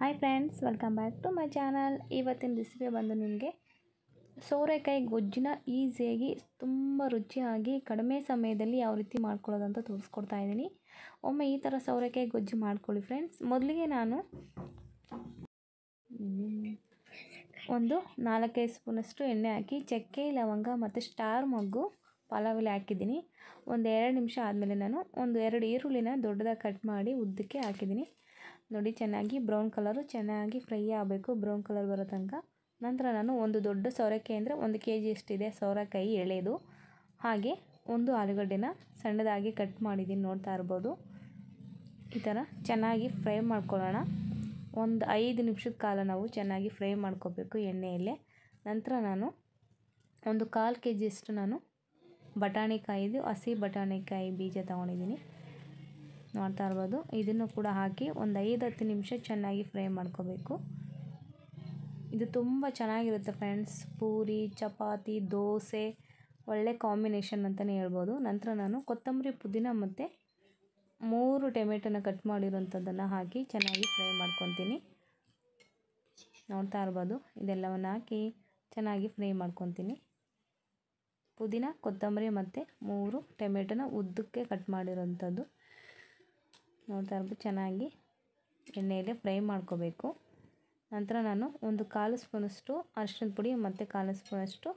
hi friends welcome back to my channel ಇವತ್ತಿನ recipe ಬಂದು ನಿಮಗೆ ಸೋರೆಕಾಯಿ ಗೊಜ್ಜಿನ ಈಸಿಯಾಗಿ ತುಂಬ ರುಚಿಯಾಗಿ ಕಡಿಮೆ ಸಮಯದಲ್ಲಿ ಯಾವ ರೀತಿ ಮಾಡ್ಕೊಳ್ಳೋದಂತ ತೋರಿಸ್ಕೊಡ್ತಾ ಇದ್ದೀನಿ ಒಮ್ಮೆ ಈ ಥರ ಸೋರೆಕಾಯಿ ಗೊಜ್ಜು ಮಾಡ್ಕೊಳ್ಳಿ ಫ್ರೆಂಡ್ಸ್ ಮೊದಲಿಗೆ ನಾನು ಒಂದು ನಾಲ್ಕೈದು ಸ್ಪೂನಷ್ಟು ಎಣ್ಣೆ ಹಾಕಿ ಚಕ್ಕೆ ಲವಂಗ ಮತ್ತು ಸ್ಟಾರ್ ಮಗ್ಗು ಪಲಾವಲ್ಲಿ ಹಾಕಿದ್ದೀನಿ ಒಂದು ಎರಡು ನಿಮಿಷ ಆದಮೇಲೆ ನಾನು ಒಂದು ಎರಡು ಈರುಳ್ಳಿನ ದೊಡ್ಡದಾಗಿ ಕಟ್ ಮಾಡಿ ಉದ್ದಕ್ಕೆ ಹಾಕಿದ್ದೀನಿ ನೋಡಿ ಚೆನ್ನಾಗಿ ಬ್ರೌನ್ ಕಲರು ಚೆನ್ನಾಗಿ ಫ್ರೈ ಆಗಬೇಕು ಬ್ರೌನ್ ಕಲರ್ ಬರೋ ತನಕ ನಂತರ ನಾನು ಒಂದು ದೊಡ್ಡ ಸೌರೆಕಾಯಿ ಅಂದರೆ ಒಂದು ಕೆ ಜಿ ಅಷ್ಟಿದೆ ಸೌರೆಕಾಯಿ ಎಳೆದು ಹಾಗೆ ಒಂದು ಆಲೂಗಡ್ಡೆನ ಸಣ್ಣದಾಗಿ ಕಟ್ ಮಾಡಿದ್ದೀನಿ ನೋಡ್ತಾ ಇರ್ಬೋದು ಈ ಥರ ಚೆನ್ನಾಗಿ ಫ್ರೈ ಮಾಡ್ಕೊಳ್ಳೋಣ ಒಂದು ಐದು ನಿಮಿಷದ ಕಾಲ ನಾವು ಚೆನ್ನಾಗಿ ಫ್ರೈ ಮಾಡ್ಕೋಬೇಕು ಎಣ್ಣೆಯಲ್ಲೇ ನಂತರ ನಾನು ಒಂದು ಕಾಲು ಕೆ ಜಿಯಷ್ಟು ನಾನು ಬಟಾಣಿಕಾಯಿದು ಹಸಿ ಬಟಾಣಿಕಾಯಿ ಬೀಜ ತೊಗೊಂಡಿದ್ದೀನಿ ನೋಡ್ತಾ ಇರ್ಬೋದು ಇದನ್ನು ಕೂಡ ಹಾಕಿ ಒಂದು ಐದು ಹತ್ತು ನಿಮಿಷ ಚೆನ್ನಾಗಿ ಫ್ರೈ ಮಾಡ್ಕೋಬೇಕು ಇದು ತುಂಬ ಚೆನ್ನಾಗಿರುತ್ತೆ ಫ್ರೆಂಡ್ಸ್ ಪೂರಿ ಚಪಾತಿ ದೋಸೆ ಒಳ್ಳೆ ಕಾಂಬಿನೇಷನ್ ಅಂತಲೇ ಹೇಳ್ಬೋದು ನಂತರ ನಾನು ಕೊತ್ತಂಬರಿ ಪುದೀನ ಮತ್ತು ಮೂರು ಟೊಮೆಟೊನ ಕಟ್ ಮಾಡಿರೋಂಥದ್ದನ್ನು ಹಾಕಿ ಚೆನ್ನಾಗಿ ಫ್ರೈ ಮಾಡ್ಕೊತೀನಿ ನೋಡ್ತಾ ಇರ್ಬೋದು ಇದೆಲ್ಲವನ್ನು ಹಾಕಿ ಚೆನ್ನಾಗಿ ಫ್ರೈ ಮಾಡ್ಕೊತೀನಿ ಪುದೀನ ಕೊತ್ತಂಬರಿ ಮತ್ತು ಮೂರು ಟೊಮೆಟೊನ ಉದ್ದಕ್ಕೆ ಕಟ್ ಮಾಡಿರೋಂಥದ್ದು ನೋಡ್ತಾ ಇರ್ಬೋದು ಚೆನ್ನಾಗಿ ಎಣ್ಣೆಯಲ್ಲಿ ಫ್ರೈ ಮಾಡ್ಕೋಬೇಕು ನಂತರ ನಾನು ಒಂದು ಕಾಲು ಸ್ಪೂನಷ್ಟು ಅರಿಶಿನ ಪುಡಿ ಮತ್ತು ಕಾಲು ಸ್ಪೂನಷ್ಟು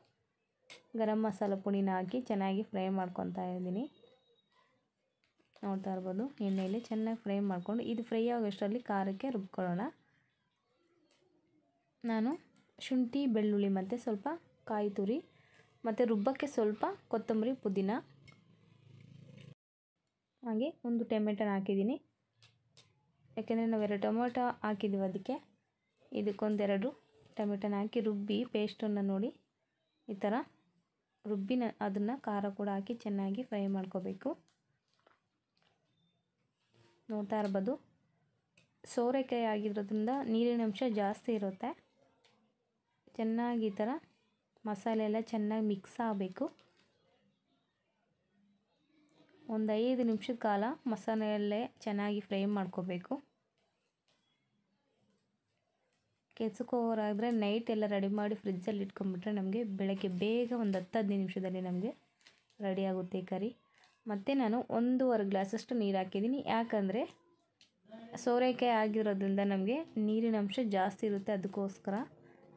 ಗರಂ ಮಸಾಲ ಪುಡಿನ ಹಾಕಿ ಚೆನ್ನಾಗಿ ಫ್ರೈ ಮಾಡ್ಕೊತಾ ಇದ್ದೀನಿ ನೋಡ್ತಾ ಇರ್ಬೋದು ಎಣ್ಣೆಯಲ್ಲಿ ಚೆನ್ನಾಗಿ ಫ್ರೈ ಮಾಡಿಕೊಂಡು ಇದು ಫ್ರೈ ಆಗೋಷ್ಟರಲ್ಲಿ ಖಾರಕ್ಕೆ ರುಬ್ಕೊಳ್ಳೋಣ ನಾನು ಶುಂಠಿ ಬೆಳ್ಳುಳ್ಳಿ ಮತ್ತು ಸ್ವಲ್ಪ ಕಾಯಿ ತುರಿ ಮತ್ತು ರುಬ್ಬಕ್ಕೆ ಸ್ವಲ್ಪ ಕೊತ್ತಂಬರಿ ಪುದೀನ ಹಾಗೆ ಒಂದು ಟೊಮೆಟೊನ ಹಾಕಿದ್ದೀನಿ ಯಾಕೆಂದರೆ ನಾವೆರಡು ಟೊಮೊಟೊ ಹಾಕಿದ್ದೀವಿ ಅದಕ್ಕೆ ಇದಕ್ಕೊಂದೆರಡು ಟೊಮೆಟೊನ ಹಾಕಿ ರುಬ್ಬಿ ಪೇಸ್ಟನ್ನು ನೋಡಿ ಈ ಥರ ರುಬ್ಬಿನ ಅದನ್ನು ಖಾರ ಕೂಡ ಹಾಕಿ ಚೆನ್ನಾಗಿ ಫ್ರೈ ಮಾಡ್ಕೋಬೇಕು ನೋಡ್ತಾ ಇರ್ಬೋದು ಸೋರೆಕಾಯಿ ಆಗಿರೋದ್ರಿಂದ ನೀರಿನ ಅಂಶ ಜಾಸ್ತಿ ಇರುತ್ತೆ ಚೆನ್ನಾಗಿ ಈ ಥರ ಮಸಾಲೆ ಎಲ್ಲ ಚೆನ್ನಾಗಿ ಮಿಕ್ಸ್ ಆಗಬೇಕು ಒಂದು ಐದು ನಿಮಿಷದ ಕಾಲ ಮಸಾಲೆಯಲ್ಲೇ ಚೆನ್ನಾಗಿ ಫ್ರೈ ಮಾಡ್ಕೋಬೇಕು ಕೆಲ್ಸಕ್ಕೆ ನೈಟ್ ಎಲ್ಲ ರೆಡಿ ಮಾಡಿ ಫ್ರಿಜ್ಜಲ್ಲಿ ಇಟ್ಕೊಂಡ್ಬಿಟ್ರೆ ನಮಗೆ ಬೆಳಗ್ಗೆ ಬೇಗ ಒಂದು ಹತ್ತು ಹದಿನೈದು ನಿಮಿಷದಲ್ಲಿ ನಮಗೆ ರೆಡಿ ಆಗುತ್ತೆ ಕರಿ ಮತ್ತು ನಾನು ಒಂದೂವರೆ ಗ್ಲಾಸಷ್ಟು ನೀರು ಹಾಕಿದ್ದೀನಿ ಯಾಕಂದರೆ ಸೋರೆಕಾಯಿ ಆಗಿರೋದ್ರಿಂದ ನಮಗೆ ನೀರಿನ ಅಂಶ ಜಾಸ್ತಿ ಇರುತ್ತೆ ಅದಕ್ಕೋಸ್ಕರ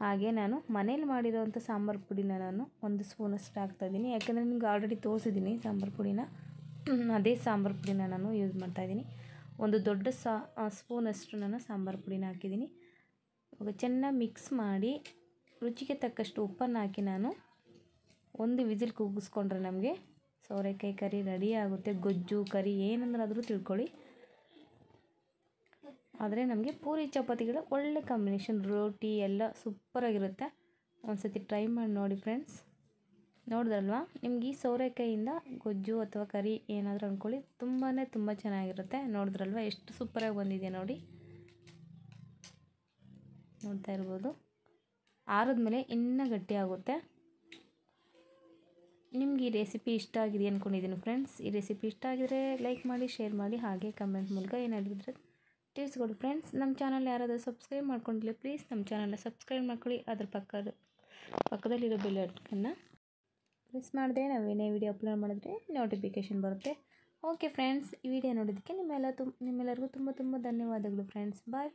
ಹಾಗೆ ನಾನು ಮನೇಲಿ ಮಾಡಿರೋವಂಥ ಸಾಂಬಾರು ಪುಡಿನ ನಾನು ಒಂದು ಸ್ಪೂನಷ್ಟು ಹಾಕ್ತಾಯಿದ್ದೀನಿ ಯಾಕಂದರೆ ನಿಮ್ಗೆ ಆಲ್ರೆಡಿ ತೋರಿಸಿದ್ದೀನಿ ಸಾಂಬಾರು ಪುಡಿನ ಅದೇ ಸಾಂಬಾರು ಪುಡಿನ ನಾನು ಯೂಸ್ ಮಾಡ್ತಾಯಿದ್ದೀನಿ ಒಂದು ದೊಡ್ಡ ಸಾ ಸ್ಪೂನಷ್ಟು ನಾನು ಸಾಂಬಾರು ಪುಡಿನ ಹಾಕಿದ್ದೀನಿ ಇವಾಗ ಚೆನ್ನಾಗಿ ಮಿಕ್ಸ್ ಮಾಡಿ ರುಚಿಗೆ ತಕ್ಕಷ್ಟು ಉಪ್ಪನ್ನು ಹಾಕಿ ನಾನು ಒಂದು ವಿಸಿಲ್ ಕೂಗಿಸ್ಕೊಂಡ್ರೆ ನಮಗೆ ಸೋರೆಕಾಯಿ ಕರಿ ರೆಡಿ ಆಗುತ್ತೆ ಗೊಜ್ಜು ಕರಿ ಏನಂದ್ರಾದರೂ ತಿಳ್ಕೊಳ್ಳಿ ಆದರೆ ನಮಗೆ ಪೂರಿ ಚಪಾತಿಗಳು ಒಳ್ಳೆ ಕಾಂಬಿನೇಷನ್ ರೋಟಿ ಎಲ್ಲ ಸೂಪರಾಗಿರುತ್ತೆ ಒಂದು ಸತಿ ಟ್ರೈ ಮಾಡಿ ನೋಡಿ ಫ್ರೆಂಡ್ಸ್ ನೋಡಿದ್ರಲ್ವಾ ನಿಮ್ಗೆ ಈ ಸೌರೆಕಾಯಿಯಿಂದ ಗೊಜ್ಜು ಅಥವಾ ಕರಿ ಏನಾದರೂ ಅಂದ್ಕೊಳ್ಳಿ ತುಂಬಾ ತುಂಬ ಚೆನ್ನಾಗಿರುತ್ತೆ ನೋಡಿದ್ರಲ್ವ ಎಷ್ಟು ಸೂಪರಾಗಿ ಬಂದಿದೆ ನೋಡಿ ನೋಡ್ತಾ ಇರ್ಬೋದು ಆರಿದ್ಮೇಲೆ ಇನ್ನೂ ಗಟ್ಟಿ ಆಗುತ್ತೆ ನಿಮ್ಗೆ ಈ ರೆಸಿಪಿ ಇಷ್ಟ ಆಗಿದೆ ಅಂದ್ಕೊಂಡಿದ್ದೀನಿ ಫ್ರೆಂಡ್ಸ್ ಈ ರೆಸಿಪಿ ಇಷ್ಟ ಆಗಿದರೆ ಲೈಕ್ ಮಾಡಿ ಶೇರ್ ಮಾಡಿ ಹಾಗೆ ಕಮೆಂಟ್ ಮೂಲಕ ಏನಾಗಿದ್ರೆ ತಿಳಿಸ್ಕೊಡಿ ಫ್ರೆಂಡ್ಸ್ ನಮ್ಮ ಚಾನಲ್ ಯಾರಾದರೂ ಸಬ್ಸ್ಕ್ರೈಬ್ ಮಾಡ್ಕೊಂಡಿಲ್ಲ ಪ್ಲೀಸ್ ನಮ್ಮ ಚಾನಲ್ನ ಸಬ್ಸ್ಕ್ರೈಬ್ ಮಾಡ್ಕೊಳ್ಳಿ ಅದ್ರ ಪಕ್ಕದ ಪಕ್ಕದಲ್ಲಿರೋ ಬೆಲ್ಲಟ್ಕನ್ನು ಮಿಸ್ ಮಾಡಿದೆ ನಾವು ಏನೇ ವಿಡಿಯೋ ಅಪ್ಲೋಡ್ ಮಾಡಿದ್ರೆ ನೋಟಿಫಿಕೇಷನ್ ಬರುತ್ತೆ ಓಕೆ ಫ್ರೆಂಡ್ಸ್ ಈ ವಿಡಿಯೋ ನೋಡೋದಕ್ಕೆ ನಿಮ್ಮೆಲ್ಲ ತುಂಬ ನಿಮ್ಮೆಲ್ಲರಿಗೂ ತುಂಬ ತುಂಬ ಧನ್ಯವಾದಗಳು ಫ್ರೆಂಡ್ಸ್ ಬಾಯ್